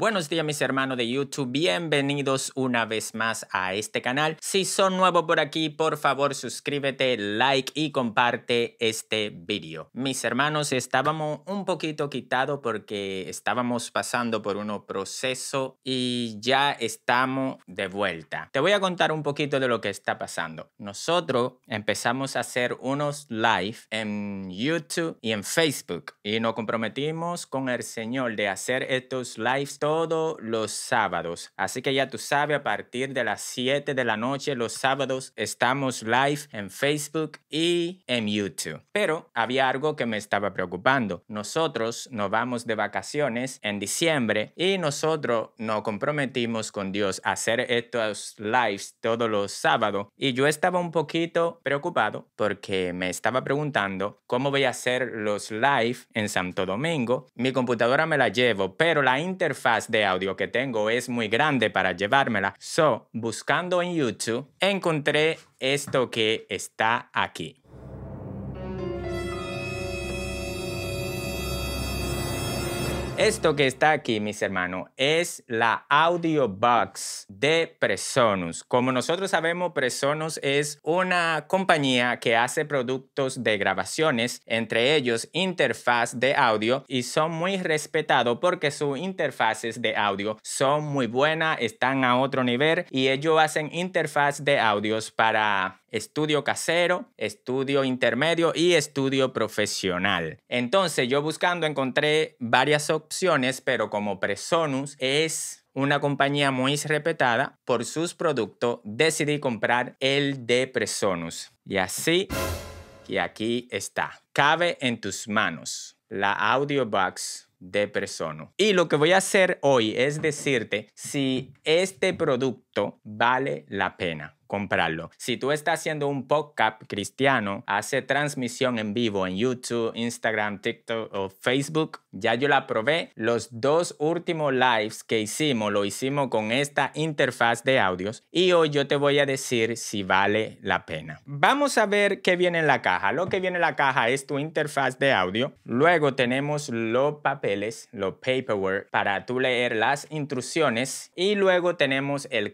Buenos días mis hermanos de YouTube, bienvenidos una vez más a este canal. Si son nuevos por aquí, por favor suscríbete, like y comparte este vídeo. Mis hermanos, estábamos un poquito quitados porque estábamos pasando por un proceso y ya estamos de vuelta. Te voy a contar un poquito de lo que está pasando. Nosotros empezamos a hacer unos live en YouTube y en Facebook y nos comprometimos con el Señor de hacer estos lives todos los sábados. Así que ya tú sabes, a partir de las 7 de la noche los sábados estamos live en Facebook y en YouTube. Pero había algo que me estaba preocupando. Nosotros nos vamos de vacaciones en diciembre y nosotros nos comprometimos con Dios hacer estos lives todos los sábados y yo estaba un poquito preocupado porque me estaba preguntando cómo voy a hacer los live en Santo Domingo. Mi computadora me la llevo, pero la interfaz de audio que tengo es muy grande para llevármela. So, buscando en YouTube, encontré esto que está aquí. Esto que está aquí, mis hermanos, es la audio box de Presonus. Como nosotros sabemos, Presonus es una compañía que hace productos de grabaciones, entre ellos interfaz de audio, y son muy respetados porque sus interfaces de audio son muy buenas, están a otro nivel y ellos hacen interfaz de audios para estudio casero, estudio intermedio y estudio profesional. Entonces yo buscando encontré varias opciones, pero como Presonus es una compañía muy respetada por sus productos, decidí comprar el de Presonus. Y así, y aquí está. Cabe en tus manos la audio box de Presonus. Y lo que voy a hacer hoy es decirte si este producto vale la pena comprarlo. Si tú estás haciendo un podcast cristiano, hace transmisión en vivo en YouTube, Instagram, TikTok o Facebook, ya yo la probé. Los dos últimos lives que hicimos, lo hicimos con esta interfaz de audios y hoy yo te voy a decir si vale la pena. Vamos a ver qué viene en la caja. Lo que viene en la caja es tu interfaz de audio. Luego tenemos los papeles, los paperwork para tú leer las instrucciones y luego tenemos el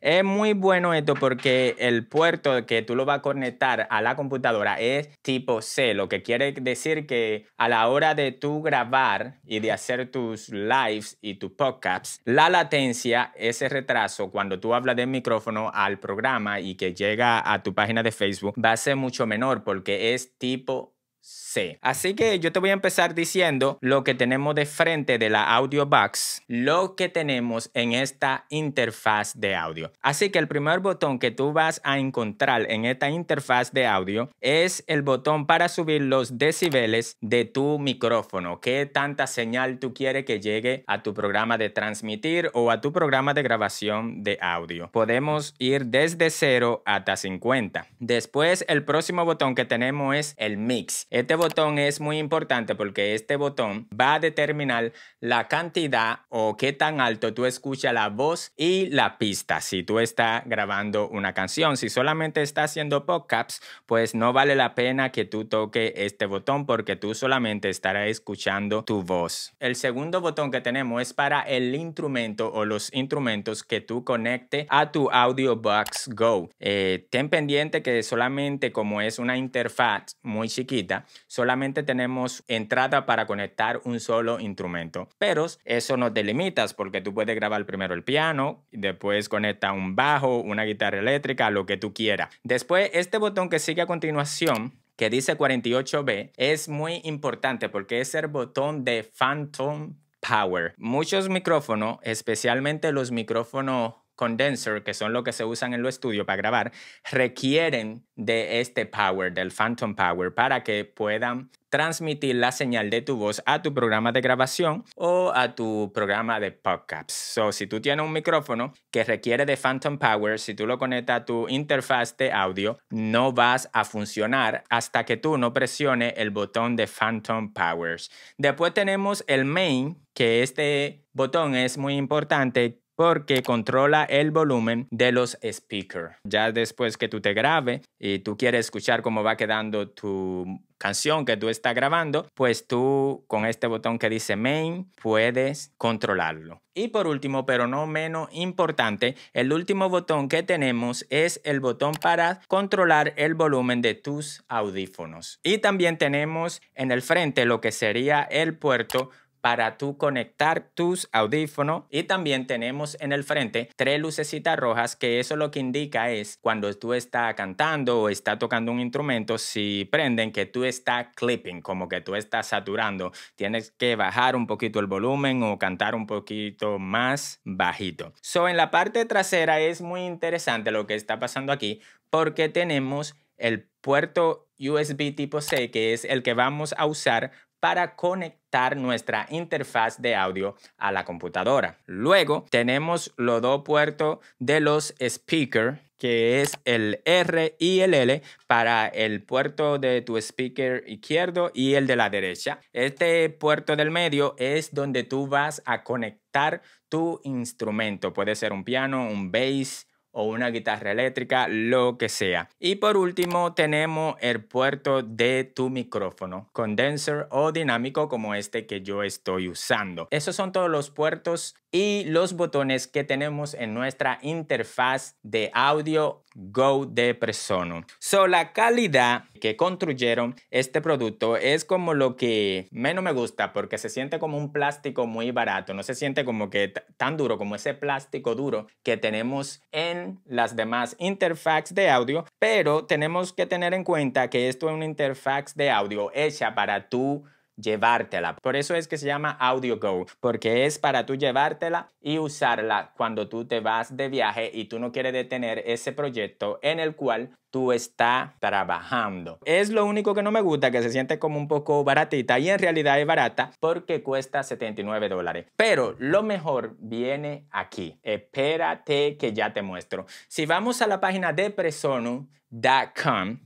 es muy bueno esto porque el puerto que tú lo vas a conectar a la computadora es tipo C, lo que quiere decir que a la hora de tú grabar y de hacer tus lives y tus podcasts, la latencia, ese retraso cuando tú hablas del micrófono al programa y que llega a tu página de Facebook va a ser mucho menor porque es tipo Sí. Así que yo te voy a empezar diciendo lo que tenemos de frente de la audio box, lo que tenemos en esta interfaz de audio. Así que el primer botón que tú vas a encontrar en esta interfaz de audio es el botón para subir los decibeles de tu micrófono. ¿Qué tanta señal tú quieres que llegue a tu programa de transmitir o a tu programa de grabación de audio? Podemos ir desde 0 hasta 50. Después el próximo botón que tenemos es el mix. Este botón es muy importante porque este botón va a determinar la cantidad o qué tan alto tú escuchas la voz y la pista. Si tú estás grabando una canción, si solamente estás haciendo podcasts, pues no vale la pena que tú toques este botón porque tú solamente estarás escuchando tu voz. El segundo botón que tenemos es para el instrumento o los instrumentos que tú conectes a tu AudioBox Go. Eh, ten pendiente que solamente como es una interfaz muy chiquita, solamente tenemos entrada para conectar un solo instrumento. Pero eso no te limitas porque tú puedes grabar primero el piano, después conecta un bajo, una guitarra eléctrica, lo que tú quieras. Después, este botón que sigue a continuación que dice 48B es muy importante porque es el botón de Phantom Power. Muchos micrófonos, especialmente los micrófonos condenser, que son los que se usan en los estudios para grabar, requieren de este power, del phantom power, para que puedan transmitir la señal de tu voz a tu programa de grabación o a tu programa de podcast. So, si tú tienes un micrófono que requiere de phantom power, si tú lo conectas a tu interfaz de audio, no vas a funcionar hasta que tú no presiones el botón de phantom powers. Después tenemos el main, que este botón es muy importante porque controla el volumen de los speakers. Ya después que tú te grabes y tú quieres escuchar cómo va quedando tu canción que tú estás grabando, pues tú con este botón que dice main puedes controlarlo. Y por último, pero no menos importante, el último botón que tenemos es el botón para controlar el volumen de tus audífonos. Y también tenemos en el frente lo que sería el puerto para tú conectar tus audífonos y también tenemos en el frente tres lucecitas rojas que eso lo que indica es cuando tú estás cantando o estás tocando un instrumento si prenden que tú estás clipping como que tú estás saturando tienes que bajar un poquito el volumen o cantar un poquito más bajito so en la parte trasera es muy interesante lo que está pasando aquí porque tenemos el puerto USB tipo C que es el que vamos a usar para conectar nuestra interfaz de audio a la computadora. Luego tenemos los dos puertos de los speakers que es el R y el L para el puerto de tu speaker izquierdo y el de la derecha. Este puerto del medio es donde tú vas a conectar tu instrumento. Puede ser un piano, un bass, o una guitarra eléctrica, lo que sea. Y por último tenemos el puerto de tu micrófono, condenser o dinámico como este que yo estoy usando. Esos son todos los puertos y los botones que tenemos en nuestra interfaz de audio Go de Presono. So, la calidad que construyeron este producto es como lo que menos me gusta porque se siente como un plástico muy barato, no se siente como que tan duro como ese plástico duro que tenemos en las demás interfaces de audio, pero tenemos que tener en cuenta que esto es una interfaz de audio hecha para tu llevártela. Por eso es que se llama AudioGo, porque es para tú llevártela y usarla cuando tú te vas de viaje y tú no quieres detener ese proyecto en el cual tú estás trabajando. Es lo único que no me gusta, que se siente como un poco baratita y en realidad es barata porque cuesta 79 dólares. Pero lo mejor viene aquí. Espérate que ya te muestro. Si vamos a la página de PreSonu.com,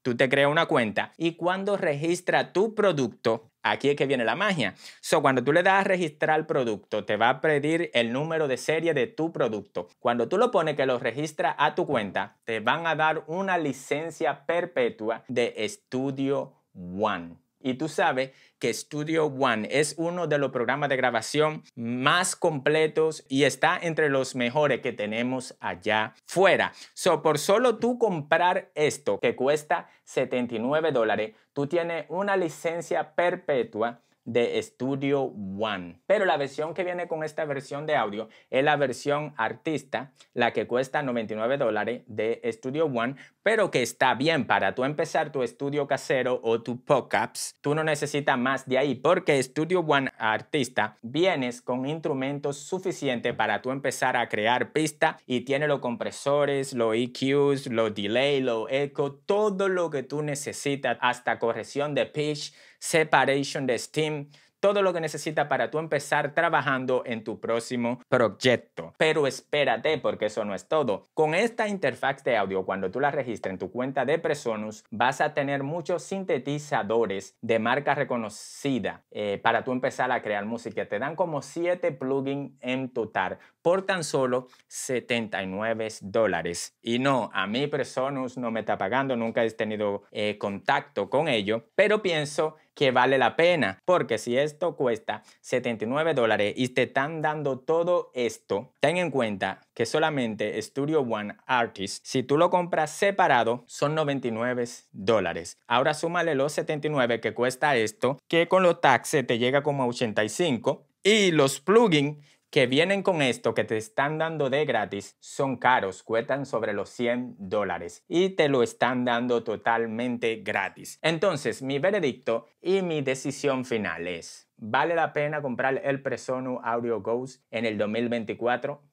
tú te creas una cuenta y cuando registra tu producto, Aquí es que viene la magia. So, cuando tú le das a registrar el producto, te va a pedir el número de serie de tu producto. Cuando tú lo pones que lo registra a tu cuenta, te van a dar una licencia perpetua de Studio One. Y tú sabes que Studio One es uno de los programas de grabación más completos y está entre los mejores que tenemos allá fuera. So, por solo tú comprar esto, que cuesta 79 dólares, tú tienes una licencia perpetua de Studio One. Pero la versión que viene con esta versión de audio es la versión artista, la que cuesta 99 dólares de Studio One, pero que está bien para tú empezar tu estudio casero o tu pop-ups Tú no necesitas más de ahí porque Studio One artista vienes con instrumentos suficientes para tú empezar a crear pista y tiene los compresores, los EQs, los delay, los eco, todo lo que tú necesitas hasta corrección de pitch Separation de Steam, todo lo que necesita para tú empezar trabajando en tu próximo proyecto. Pero espérate, porque eso no es todo. Con esta interfaz de audio, cuando tú la registres en tu cuenta de Presonus, vas a tener muchos sintetizadores de marca reconocida eh, para tú empezar a crear música. Te dan como 7 plugins en total por tan solo 79 dólares. Y no, a mí personas no me está pagando, nunca he tenido eh, contacto con ello, pero pienso que vale la pena, porque si esto cuesta 79 dólares y te están dando todo esto, ten en cuenta que solamente Studio One Artist, si tú lo compras separado, son 99 dólares. Ahora súmale los 79 que cuesta esto, que con los taxes te llega como a 85 y los plugins que vienen con esto que te están dando de gratis son caros, cuestan sobre los 100 dólares y te lo están dando totalmente gratis. Entonces, mi veredicto y mi decisión final es, ¿vale la pena comprar el Presonu Audio Ghost en el 2024?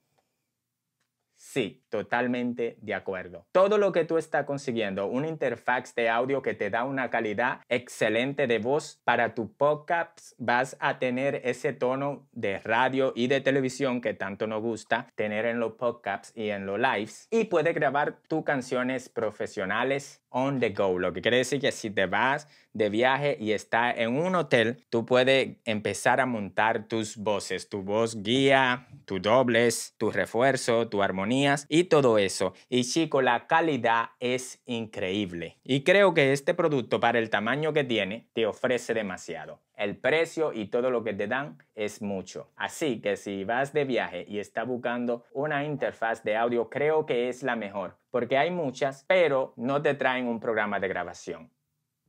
Sí, totalmente de acuerdo. Todo lo que tú estás consiguiendo, un interfaz de audio que te da una calidad excelente de voz para tu podcasts, vas a tener ese tono de radio y de televisión que tanto nos gusta tener en los podcasts y en los lives. Y puedes grabar tus canciones profesionales on the go, lo que quiere decir que si te vas de viaje y estás en un hotel, tú puedes empezar a montar tus voces, tu voz guía, tus dobles, tu refuerzo, tu armonía y todo eso. Y chico, la calidad es increíble. Y creo que este producto para el tamaño que tiene te ofrece demasiado. El precio y todo lo que te dan es mucho. Así que si vas de viaje y está buscando una interfaz de audio, creo que es la mejor, porque hay muchas, pero no te traen un programa de grabación.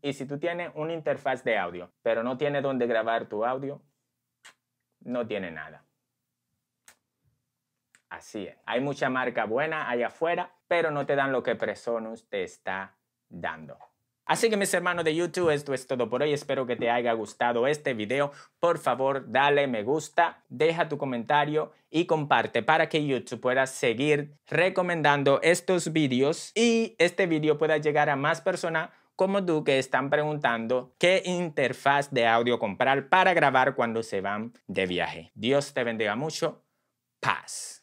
Y si tú tienes una interfaz de audio, pero no tiene donde grabar tu audio, no tiene nada. Así es. Hay mucha marca buena allá afuera, pero no te dan lo que Presonus te está dando. Así que mis hermanos de YouTube, esto es todo por hoy. Espero que te haya gustado este video. Por favor, dale me gusta, deja tu comentario y comparte para que YouTube pueda seguir recomendando estos videos y este video pueda llegar a más personas como tú que están preguntando qué interfaz de audio comprar para grabar cuando se van de viaje. Dios te bendiga mucho. Paz.